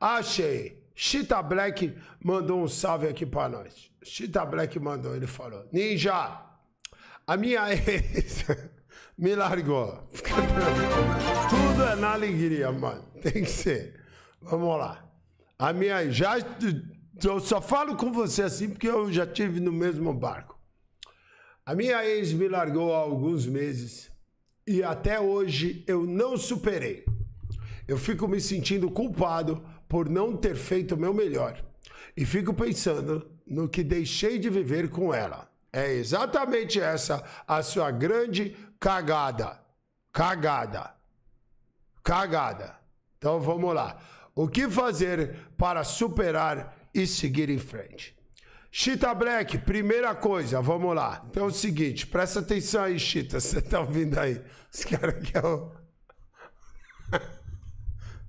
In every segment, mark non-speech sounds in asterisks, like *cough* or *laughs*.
Achei. Chita Black mandou um salve aqui pra nós. Chita Black mandou, ele falou: Ninja, a minha ex *laughs* me largou. *laughs* Tudo é na alegria, mano. Tem que ser. Vamos lá. A minha já eu só falo com você assim porque eu já tive no mesmo barco. A minha ex me largou há alguns meses e até hoje eu não superei. Eu fico me sentindo culpado por não ter feito o meu melhor. E fico pensando no que deixei de viver com ela. É exatamente essa a sua grande cagada. Cagada. Cagada. Então vamos lá. O que fazer para superar e seguir em frente? Chita Black, primeira coisa, vamos lá. Então é o seguinte, presta atenção aí, Chita, *laughs* você tá ouvindo aí. Esse cara aqui é o.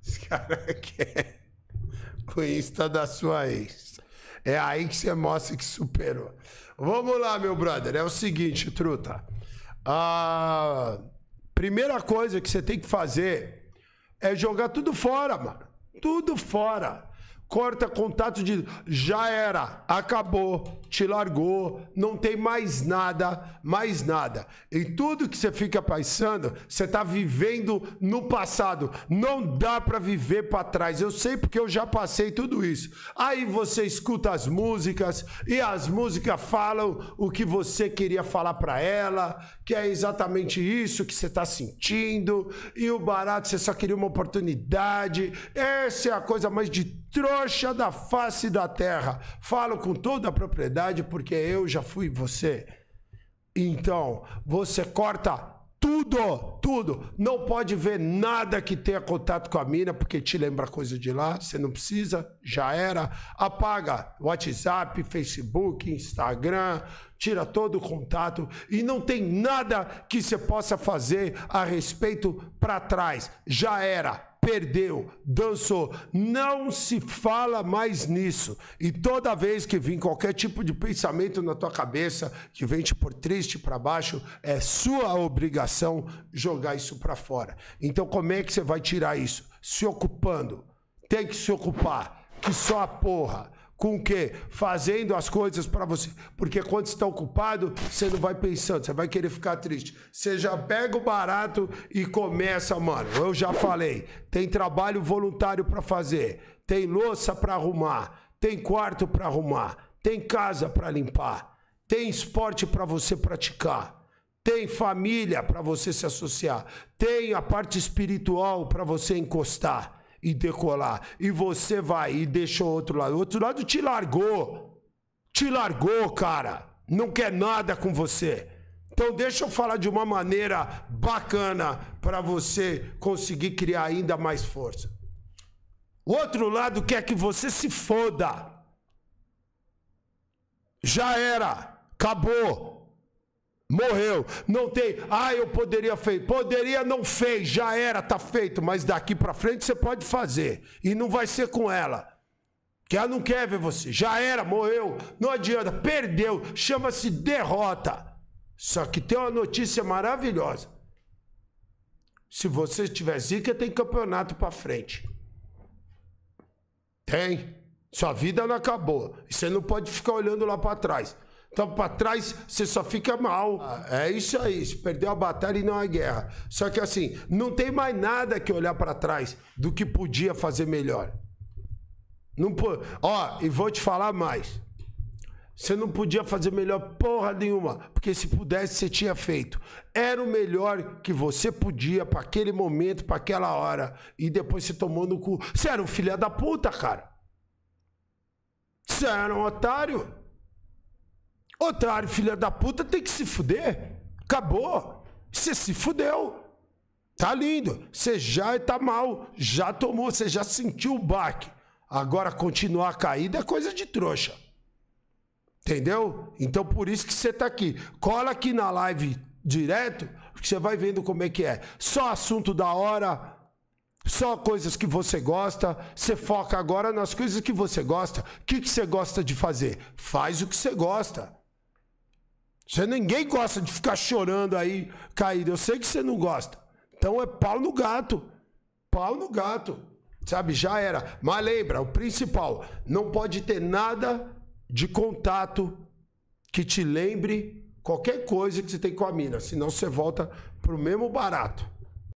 *laughs* Esse cara aqui é insta da sua ex. É aí que você mostra que superou. Vamos lá, meu brother. É o seguinte, truta. A primeira coisa que você tem que fazer é jogar tudo fora, mano. Tudo fora corta contato de. Já era, acabou, te largou, não tem mais nada, mais nada. E tudo que você fica pensando, você está vivendo no passado. Não dá para viver para trás. Eu sei porque eu já passei tudo isso. Aí você escuta as músicas e as músicas falam o que você queria falar para ela, que é exatamente isso que você está sentindo. E o barato, você só queria uma oportunidade. Essa é a coisa mais de trouxa da face da terra. Falo com toda a propriedade porque eu já fui você. Então, você corta tudo, tudo. Não pode ver nada que tenha contato com a mina, porque te lembra coisa de lá, você não precisa, já era. Apaga WhatsApp, Facebook, Instagram, tira todo o contato e não tem nada que você possa fazer a respeito para trás. Já era perdeu, dançou. Não se fala mais nisso. E toda vez que vem qualquer tipo de pensamento na tua cabeça que vem te pôr triste para baixo, é sua obrigação jogar isso para fora. Então como é que você vai tirar isso? Se ocupando. Tem que se ocupar. Que só a porra com o quê? Fazendo as coisas para você. Porque quando está ocupado, você não vai pensando, você vai querer ficar triste. Você já pega o barato e começa, mano. Eu já falei, tem trabalho voluntário para fazer, tem louça para arrumar, tem quarto para arrumar, tem casa para limpar, tem esporte para você praticar. Tem família para você se associar, tem a parte espiritual para você encostar e decolar. E você vai e deixa o outro lado. O outro lado te largou. Te largou, cara. Não quer nada com você. Então deixa eu falar de uma maneira bacana para você conseguir criar ainda mais força. O outro lado quer que você se foda. Já era, acabou. Morreu. Não tem. Ah, eu poderia feito. Poderia não fez, já era, tá feito, mas daqui para frente você pode fazer e não vai ser com ela. Que ela não quer ver você. Já era, morreu. Não adianta, perdeu. Chama-se derrota. Só que tem uma notícia maravilhosa. Se você tiver zica, tem campeonato para frente. Tem. Sua vida não acabou. Você não pode ficar olhando lá para trás. Então, para trás, você só fica mal. Ah. É isso aí. Você perdeu a batalha e não a guerra. Só que, assim, não tem mais nada que olhar para trás do que podia fazer melhor. Não pô... Ó, e vou te falar mais. Você não podia fazer melhor porra nenhuma, porque se pudesse, você tinha feito. Era o melhor que você podia para aquele momento, para aquela hora, e depois você tomou no cu. Você era um filho da puta, cara. Você era um otário. Otário, filha da puta, tem que se fuder. Acabou. Você se fudeu. Tá lindo. Você já tá mal. Já tomou, você já sentiu o baque. Agora continuar caído é coisa de trouxa. Entendeu? Então por isso que você tá aqui. Cola aqui na live direto, que você vai vendo como é que é. Só assunto da hora, só coisas que você gosta. Você foca agora nas coisas que você gosta. O que, que você gosta de fazer? Faz o que você gosta. Você ninguém gosta de ficar chorando aí, caído. Eu sei que você não gosta. Então é pau no gato. Pau no gato. Sabe, já era. Mas lembra, o principal, não pode ter nada de contato que te lembre qualquer coisa que você tem com a mina, senão você volta pro mesmo barato.